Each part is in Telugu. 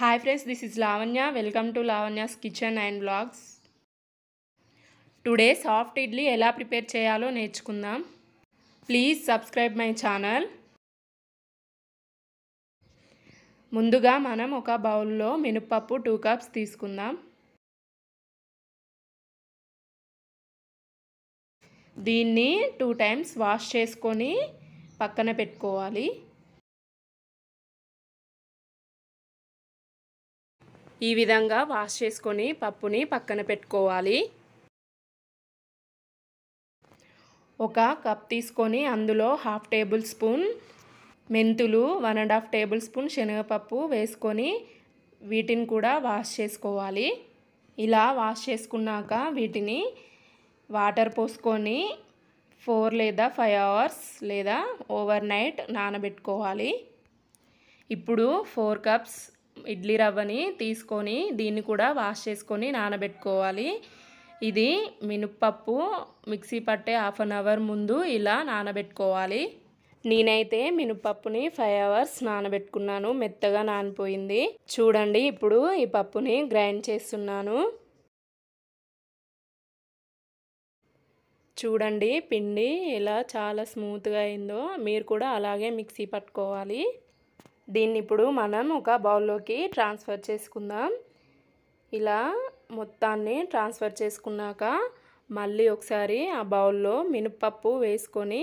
hi friends this is Lavanya welcome to Lavanya's kitchen and blogs today soft idli ఎలా ప్రిపేర్ చేయాలో నేర్చుకుందాం ప్లీజ్ సబ్స్క్రైబ్ మై ఛానల్ ముందుగా మనం ఒక బౌల్లో మినప్పప్పు టూ కప్స్ తీసుకుందాం దీన్ని టూ టైమ్స్ వాష్ చేసుకొని పక్కన పెట్టుకోవాలి ఈ విధంగా వాష్ చేసుకొని పప్పుని పక్కన పెట్టుకోవాలి ఒక కప్ తీసుకొని అందులో హాఫ్ టేబుల్ స్పూన్ మెంతులు one and half tablespoon శనగపప్పు వేసుకొని వీటిని కూడా వాష్ చేసుకోవాలి ఇలా వాష్ చేసుకున్నాక వీటిని వాటర్ పోసుకొని ఫోర్ లేదా ఫైవ్ అవర్స్ లేదా ఓవర్ నైట్ నానబెట్టుకోవాలి ఇప్పుడు ఫోర్ కప్స్ ఇడ్లీ రవ్వని తీసుకొని దీన్ని కూడా వాష్ చేసుకొని నానబెట్టుకోవాలి ఇది మినప్పప్పు మిక్సీ పట్టే హాఫ్ అన్ అవర్ ముందు ఇలా నానబెట్టుకోవాలి నేనైతే మినప్పప్పుని ఫైవ్ అవర్స్ నానబెట్టుకున్నాను మెత్తగా నానిపోయింది చూడండి ఇప్పుడు ఈ పప్పుని గ్రైండ్ చేస్తున్నాను చూడండి పిండి ఇలా చాలా స్మూత్గా అయిందో మీరు కూడా అలాగే మిక్సీ పట్టుకోవాలి దీన్ని ఇప్పుడు మనం ఒక బౌల్లోకి ట్రాన్స్ఫర్ చేసుకుందాం ఇలా మొత్తాన్ని ట్రాన్స్ఫర్ చేసుకున్నాక మళ్ళీ ఒకసారి ఆ బౌల్లో మినపప్పు వేసుకొని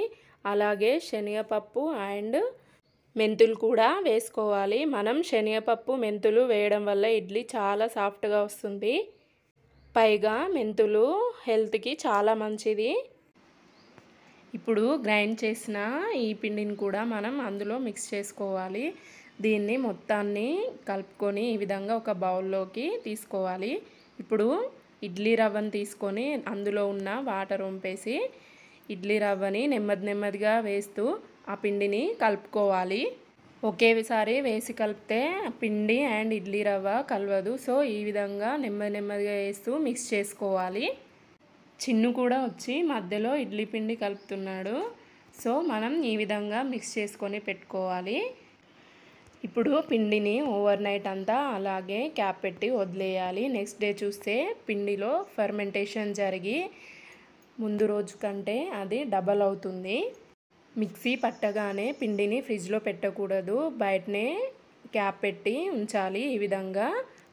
అలాగే శనగపప్పు అండ్ మెంతులు కూడా వేసుకోవాలి మనం శనగపప్పు మెంతులు వేయడం వల్ల ఇడ్లీ చాలా సాఫ్ట్గా వస్తుంది పైగా మెంతులు హెల్త్కి చాలా మంచిది ఇప్పుడు గ్రైండ్ చేసిన ఈ పిండిని కూడా మనం అందులో మిక్స్ చేసుకోవాలి దీన్ని మొత్తాన్ని కలుపుకొని ఈ విధంగా ఒక బౌల్లోకి తీసుకోవాలి ఇప్పుడు ఇడ్లీ రవ్వను తీసుకొని అందులో ఉన్న వాటర్ వంపేసి ఇడ్లీ రవ్వని నెమ్మది నెమ్మదిగా వేస్తూ ఆ పిండిని కలుపుకోవాలి ఒకేసారి వేసి కలిపితే పిండి అండ్ ఇడ్లీ రవ్వ కలవదు సో ఈ విధంగా నెమ్మది నెమ్మదిగా వేస్తూ మిక్స్ చేసుకోవాలి చిన్ను కూడా వచ్చి మధ్యలో ఇడ్లీ పిండి కలుపుతున్నాడు సో మనం ఈ విధంగా మిక్స్ చేసుకొని పెట్టుకోవాలి ఇప్పుడు పిండిని ఓవర్ నైట్ అంతా అలాగే క్యాప్ పెట్టి వదిలేయాలి నెక్స్ట్ డే చూస్తే పిండిలో ఫర్మెంటేషన్ జరిగి ముందు రోజు కంటే అది డబల్ అవుతుంది మిక్సీ పట్టగానే పిండిని ఫ్రిడ్జ్లో పెట్టకూడదు బయటనే క్యాప్ పెట్టి ఉంచాలి ఈ విధంగా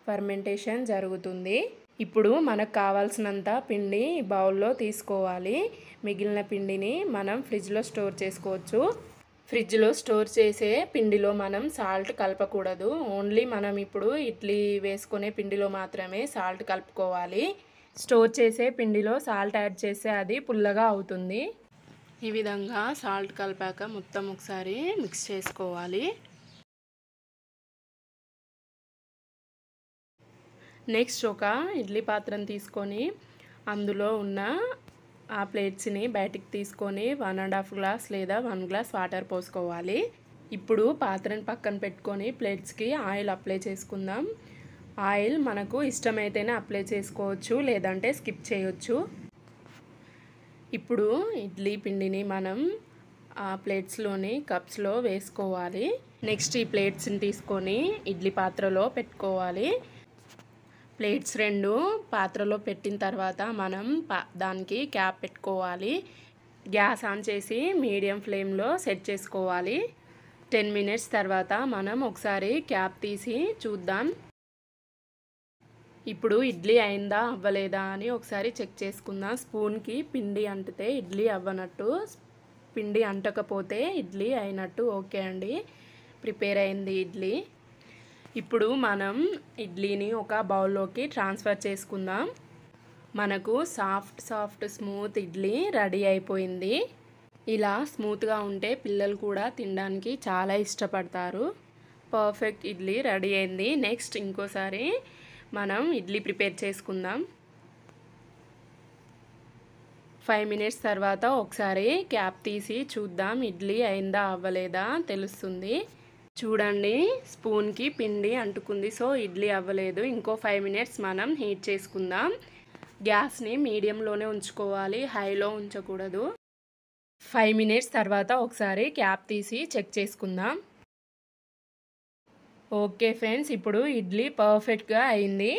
ఫర్మెంటేషన్ జరుగుతుంది ఇప్పుడు మనకు కావాల్సినంత పిండి బౌల్లో తీసుకోవాలి మిగిలిన పిండిని మనం ఫ్రిడ్జ్లో స్టోర్ చేసుకోవచ్చు ఫ్రిడ్జ్లో స్టోర్ చేసే పిండిలో మనం సాల్ట్ కలపకూడదు ఓన్లీ మనం ఇప్పుడు ఇడ్లీ వేసుకునే పిండిలో మాత్రమే సాల్ట్ కలుపుకోవాలి స్టోర్ చేసే పిండిలో సాల్ట్ యాడ్ చేస్తే అది పుల్లగా అవుతుంది ఈ విధంగా సాల్ట్ కలిపాక మొత్తం ఒకసారి మిక్స్ చేసుకోవాలి నెక్స్ట్ ఒక ఇడ్లీ పాత్రను తీసుకొని అందులో ఉన్న ఆ ప్లేట్స్ని బయటికి తీసుకొని వన్ అండ్ హాఫ్ గ్లాస్ లేదా వన్ గ్లాస్ వాటర్ పోసుకోవాలి ఇప్పుడు పాత్రని పక్కన పెట్టుకొని ప్లేట్స్కి ఆయిల్ అప్లై చేసుకుందాం ఆయిల్ మనకు ఇష్టమైతేనే అప్లై చేసుకోవచ్చు లేదంటే స్కిప్ చేయొచ్చు ఇప్పుడు ఇడ్లీ పిండిని మనం ఆ ప్లేట్స్లోని కప్స్లో వేసుకోవాలి నెక్స్ట్ ఈ ప్లేట్స్ని తీసుకొని ఇడ్లీ పాత్రలో పెట్టుకోవాలి ప్లేట్స్ రెండు పాత్రలో పెట్టిన తర్వాత మనం దానికి క్యాప్ పెట్టుకోవాలి గ్యాస్ ఆన్ చేసి మీడియం ఫ్లేమ్లో సెట్ చేసుకోవాలి టెన్ మినిట్స్ తర్వాత మనం ఒకసారి క్యాప్ తీసి చూద్దాం ఇప్పుడు ఇడ్లీ అయిందా అవ్వలేదా అని ఒకసారి చెక్ చేసుకుందాం స్పూన్కి పిండి అంటితే ఇడ్లీ అవ్వనట్టు పిండి అంటకపోతే ఇడ్లీ అయినట్టు ఓకే అండి ప్రిపేర్ అయింది ఇడ్లీ ఇప్పుడు మనం ఇడ్లీని ఒక బౌల్లోకి ట్రాన్స్ఫర్ చేసుకుందాం మనకు soft soft smooth idli ready అయిపోయింది ఇలా స్మూత్గా ఉంటే పిల్లలు కూడా తినడానికి చాలా ఇష్టపడతారు పర్ఫెక్ట్ ఇడ్లీ రెడీ అయింది నెక్స్ట్ ఇంకోసారి మనం ఇడ్లీ ప్రిపేర్ చేసుకుందాం ఫైవ్ మినిట్స్ తర్వాత ఒకసారి క్యాప్ తీసి చూద్దాం ఇడ్లీ అయిందా అవ్వలేదా తెలుస్తుంది చూడండి స్పూన్కి పిండి అంటుకుంది సో ఇడ్లీ అవ్వలేదు ఇంకో ఫైవ్ మినిట్స్ మనం హీట్ చేసుకుందాం గ్యాస్ని మీడియంలోనే ఉంచుకోవాలి హైలో ఉంచకూడదు ఫైవ్ మినిట్స్ తర్వాత ఒకసారి క్యాప్ తీసి చెక్ చేసుకుందాం ఓకే ఫ్రెండ్స్ ఇప్పుడు ఇడ్లీ పర్ఫెక్ట్గా అయింది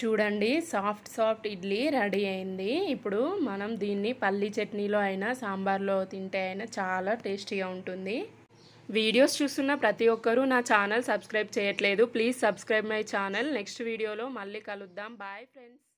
చూడండి సాఫ్ట్ సాఫ్ట్ ఇడ్లీ రెడీ అయింది ఇప్పుడు మనం దీన్ని పల్లి చట్నీలో అయినా సాంబార్లో తింటే అయినా చాలా టేస్టీగా ఉంటుంది వీడియోస్ చూస్తున్న ప్రతి ఒక్కరూ నా ఛానల్ సబ్స్క్రైబ్ చేయట్లేదు please subscribe my channel next వీడియోలో మళ్ళీ కలుద్దాం బాయ్ ఫ్రెండ్స్